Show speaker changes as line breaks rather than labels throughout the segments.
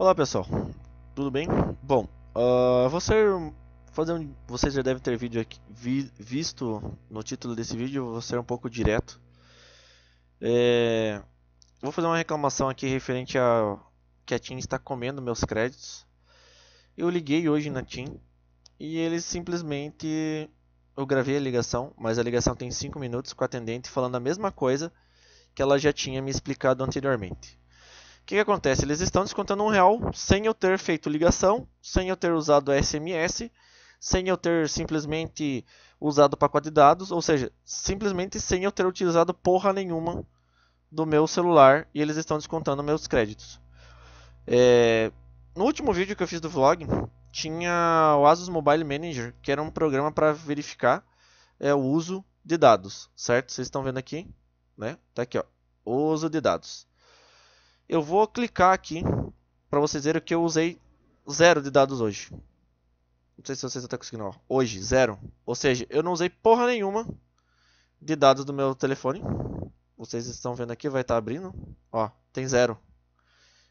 Olá pessoal, tudo bem? Bom, uh, ah, vou ser, fazer um, vocês já devem ter vídeo aqui, vi, visto no título desse vídeo, vou ser um pouco direto. É, vou fazer uma reclamação aqui referente a que a TIM está comendo meus créditos. Eu liguei hoje na TIM e eles simplesmente... Eu gravei a ligação, mas a ligação tem 5 minutos com a atendente falando a mesma coisa que ela já tinha me explicado anteriormente que, que acontece? Eles estão descontando um real sem eu ter feito ligação, sem eu ter usado SMS, sem eu ter simplesmente usado pacote de dados, ou seja, simplesmente sem eu ter utilizado porra nenhuma do meu celular e eles estão descontando meus créditos. É... No último vídeo que eu fiz do vlog, tinha o Asus Mobile Manager, que era um programa para verificar é, o uso de dados, certo? Vocês estão vendo aqui, né? Tá aqui, ó, o uso de dados. Eu vou clicar aqui para vocês verem que eu usei zero de dados hoje. Não sei se vocês estão conseguindo. Ó. Hoje, zero. Ou seja, eu não usei porra nenhuma de dados do meu telefone. Vocês estão vendo aqui, vai estar tá abrindo. Ó, tem zero.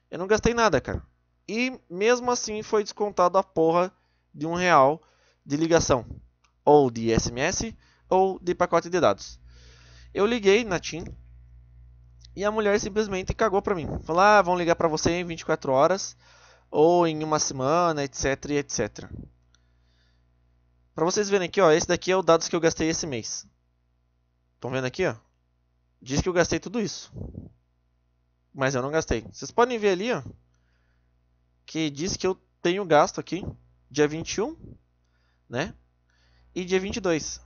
Eu não gastei nada, cara. E mesmo assim foi descontado a porra de um real de ligação. Ou de SMS, ou de pacote de dados. Eu liguei na TIM, e a mulher simplesmente cagou pra mim. Falou: ah, vão ligar pra você em 24 horas, ou em uma semana, etc, etc. Pra vocês verem aqui, ó, esse daqui é o dados que eu gastei esse mês. Estão vendo aqui, ó? Diz que eu gastei tudo isso. Mas eu não gastei. Vocês podem ver ali, ó, que diz que eu tenho gasto aqui dia 21, né? E dia 22.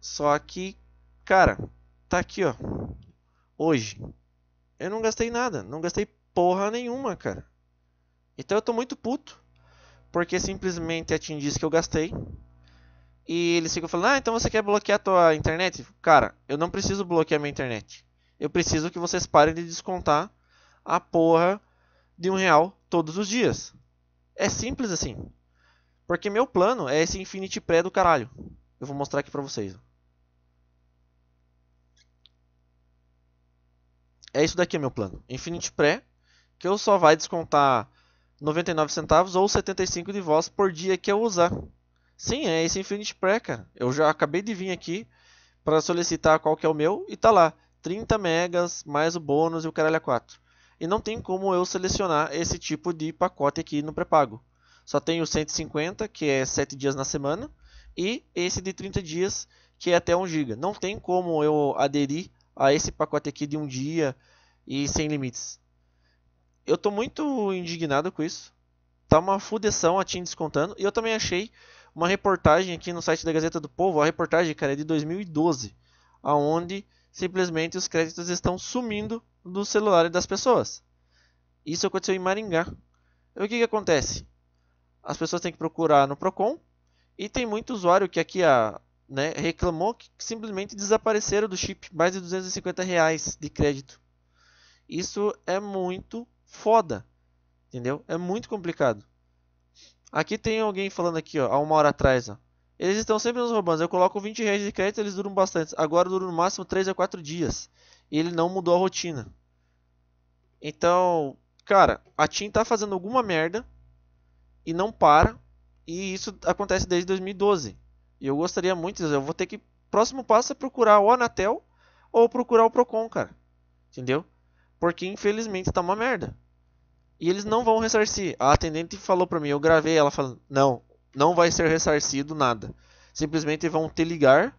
Só que, cara, tá aqui, ó. Hoje, eu não gastei nada, não gastei porra nenhuma, cara. Então eu tô muito puto. Porque simplesmente a é Tim disse que eu gastei. E eles ficam falando, ah, então você quer bloquear a tua internet? Cara, eu não preciso bloquear minha internet. Eu preciso que vocês parem de descontar a porra de um real todos os dias. É simples assim. Porque meu plano é esse Infinity Pré do caralho. Eu vou mostrar aqui pra vocês. é isso daqui meu plano. Infinity Pré, que eu só vai descontar 99 centavos ou 75 de voz por dia que eu usar. Sim, é esse Infinity Pré, cara. Eu já acabei de vir aqui para solicitar qual que é o meu e tá lá. 30 megas mais o bônus e o caralho 4. E não tem como eu selecionar esse tipo de pacote aqui no pré-pago. Só tem o 150, que é 7 dias na semana, e esse de 30 dias, que é até 1 GB. Não tem como eu aderir a esse pacote aqui de um dia e sem limites. Eu estou muito indignado com isso. Tá uma fudeção a TIM descontando. E eu também achei uma reportagem aqui no site da Gazeta do Povo. A reportagem, cara, é de 2012. aonde simplesmente os créditos estão sumindo do celular das pessoas. Isso aconteceu em Maringá. E o que, que acontece? As pessoas têm que procurar no Procon. E tem muito usuário que aqui a, né, reclamou que simplesmente desapareceram do chip mais de 250 reais de crédito. Isso é muito foda, entendeu? É muito complicado. Aqui tem alguém falando aqui, ó, há uma hora atrás, ó. Eles estão sempre nos roubando. Eu coloco 20 reais de crédito, eles duram bastante. Agora duram no máximo 3 a 4 dias. E ele não mudou a rotina. Então, cara, a TIM tá fazendo alguma merda e não para. E isso acontece desde 2012. E eu gostaria muito, eu vou ter que. Próximo passo é procurar o Anatel ou procurar o Procon, cara. Entendeu? Porque infelizmente tá uma merda. E eles não vão ressarcir. A atendente falou pra mim, eu gravei ela falando: não, não vai ser ressarcido nada. Simplesmente vão te ligar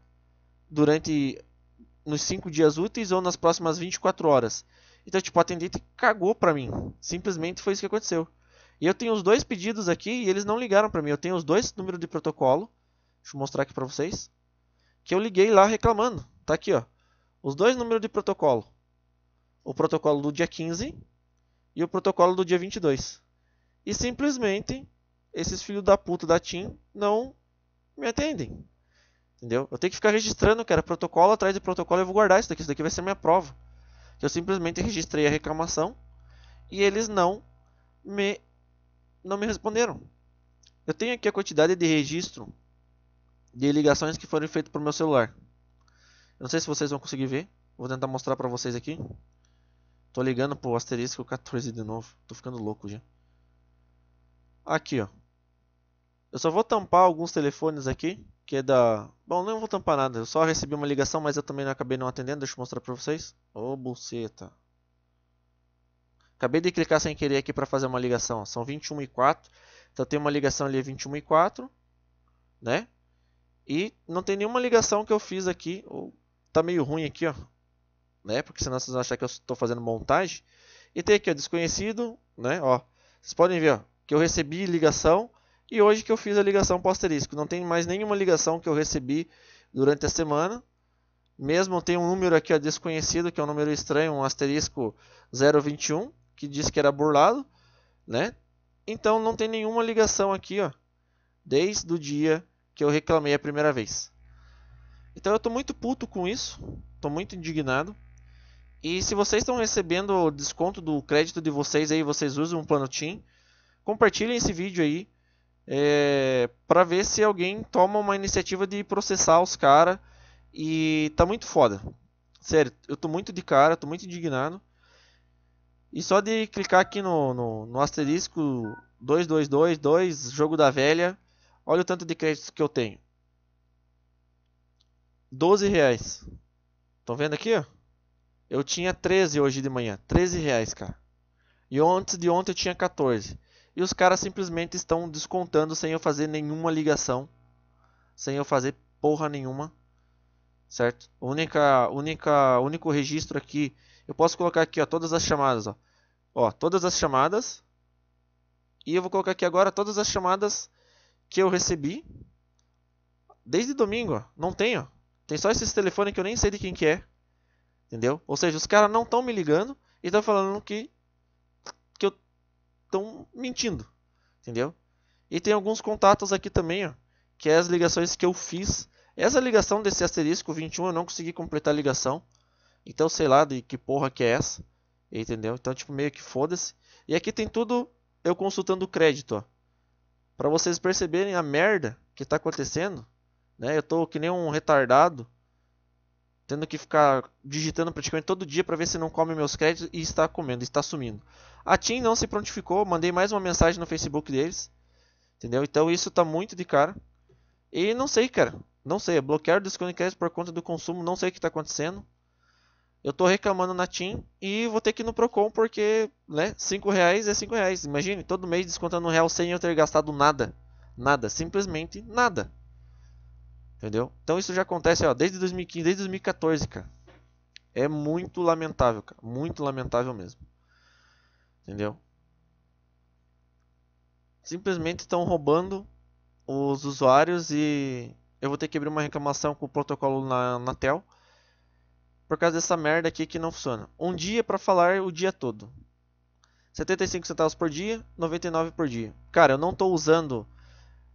durante nos 5 dias úteis ou nas próximas 24 horas. Então, tipo, a atendente cagou pra mim. Simplesmente foi isso que aconteceu. E eu tenho os dois pedidos aqui e eles não ligaram para mim. Eu tenho os dois números de protocolo. Deixa eu mostrar aqui para vocês. Que eu liguei lá reclamando. Tá aqui, ó. Os dois números de protocolo. O protocolo do dia 15 e o protocolo do dia 22. E simplesmente esses filhos da puta da TIM não me atendem. Entendeu? Eu tenho que ficar registrando, era protocolo atrás de protocolo. Eu vou guardar isso daqui. Isso daqui vai ser minha prova. Que eu simplesmente registrei a reclamação e eles não me, não me responderam. Eu tenho aqui a quantidade de registro de ligações que foram feitas para o meu celular. Eu não sei se vocês vão conseguir ver. Vou tentar mostrar para vocês aqui. Tô ligando pro asterisco 14 de novo. Tô ficando louco já. Aqui, ó. Eu só vou tampar alguns telefones aqui. Que é da... Bom, não vou tampar nada. Eu só recebi uma ligação, mas eu também não acabei não atendendo. Deixa eu mostrar pra vocês. Ô, oh, buceta. Acabei de clicar sem querer aqui pra fazer uma ligação. São 21 e 4. Então tem uma ligação ali 21 e 4. Né? E não tem nenhuma ligação que eu fiz aqui. Tá meio ruim aqui, ó. Né? Porque senão vocês vão achar que eu estou fazendo montagem. E tem aqui, ó, desconhecido, né? Ó, vocês podem ver, ó, que eu recebi ligação e hoje que eu fiz a ligação para asterisco. Não tem mais nenhuma ligação que eu recebi durante a semana. Mesmo tem um número aqui ó, desconhecido, que é um número estranho, um asterisco 021, que diz que era burlado, né? Então não tem nenhuma ligação aqui, ó, desde o dia que eu reclamei a primeira vez. Então eu tô muito puto com isso, tô muito indignado. E se vocês estão recebendo o desconto do crédito de vocês aí, vocês usam o plano TIM, compartilhem esse vídeo aí é, para ver se alguém toma uma iniciativa de processar os caras. E tá muito foda. Sério, eu tô muito de cara, tô muito indignado. E só de clicar aqui no, no, no asterisco 2222, jogo da velha, Olha o tanto de créditos que eu tenho. 12 reais. Estão vendo aqui? Eu tinha 13 hoje de manhã. 13 reais, cara. E antes de ontem eu tinha 14. E os caras simplesmente estão descontando sem eu fazer nenhuma ligação. Sem eu fazer porra nenhuma. Certo? Única, única, único registro aqui. Eu posso colocar aqui, ó, todas as chamadas, ó. Ó, todas as chamadas. E eu vou colocar aqui agora todas as chamadas que eu recebi desde domingo, ó. Não tenho. Tem só esses telefones que eu nem sei de quem que é. Entendeu? Ou seja, os caras não estão me ligando e estão falando que que eu estão mentindo, entendeu? E tem alguns contatos aqui também, ó, que é as ligações que eu fiz. Essa ligação desse asterisco 21 eu não consegui completar a ligação. Então, sei lá de que porra que é essa. Entendeu? Então, tipo, meio que foda-se. E aqui tem tudo eu consultando o crédito, ó para vocês perceberem a merda que está acontecendo, né? Eu tô que nem um retardado, tendo que ficar digitando praticamente todo dia para ver se não come meus créditos e está comendo, está sumindo. A TIM não se prontificou, mandei mais uma mensagem no Facebook deles, entendeu? Então isso tá muito de cara. E não sei, cara, não sei, é bloquear o desconectado por conta do consumo, não sei o que está acontecendo eu tô reclamando na TIM e vou ter que ir no Procon porque, né, 5 reais é 5 reais. Imagine, todo mês descontando um real sem eu ter gastado nada. Nada, simplesmente nada. Entendeu? Então isso já acontece, ó, desde 2015, desde 2014, cara. É muito lamentável, cara. Muito lamentável mesmo. Entendeu? Simplesmente estão roubando os usuários e eu vou ter que abrir uma reclamação com o protocolo na Tel por causa dessa merda aqui que não funciona. Um dia para falar o dia todo. 75 centavos por dia, 99 por dia. Cara, eu não estou usando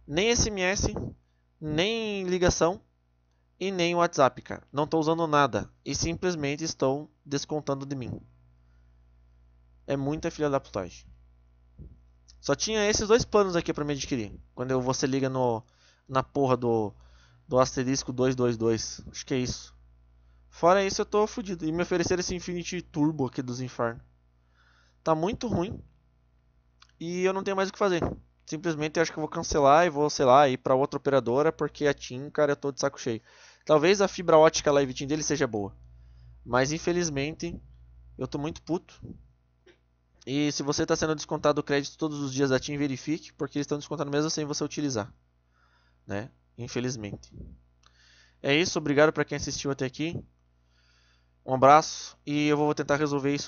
nem SMS, nem ligação e nem WhatsApp, cara. Não estou usando nada e simplesmente estou descontando de mim. É muita filha da putagem. Só tinha esses dois planos aqui para me adquirir. Quando você liga no na porra do do asterisco 222, acho que é isso. Fora isso, eu tô fudido. E me ofereceram esse Infinity Turbo aqui dos infernos. Tá muito ruim. E eu não tenho mais o que fazer. Simplesmente eu acho que eu vou cancelar e vou, sei lá, ir para outra operadora, porque a TIM, cara, eu tô de saco cheio. Talvez a fibra ótica Live TIM dele seja boa. Mas infelizmente, eu tô muito puto. E se você está sendo descontado o crédito todos os dias da TIM, verifique, porque eles estão descontando mesmo sem você utilizar. Né? Infelizmente. É isso, obrigado para quem assistiu até aqui. Um abraço e eu vou tentar resolver isso.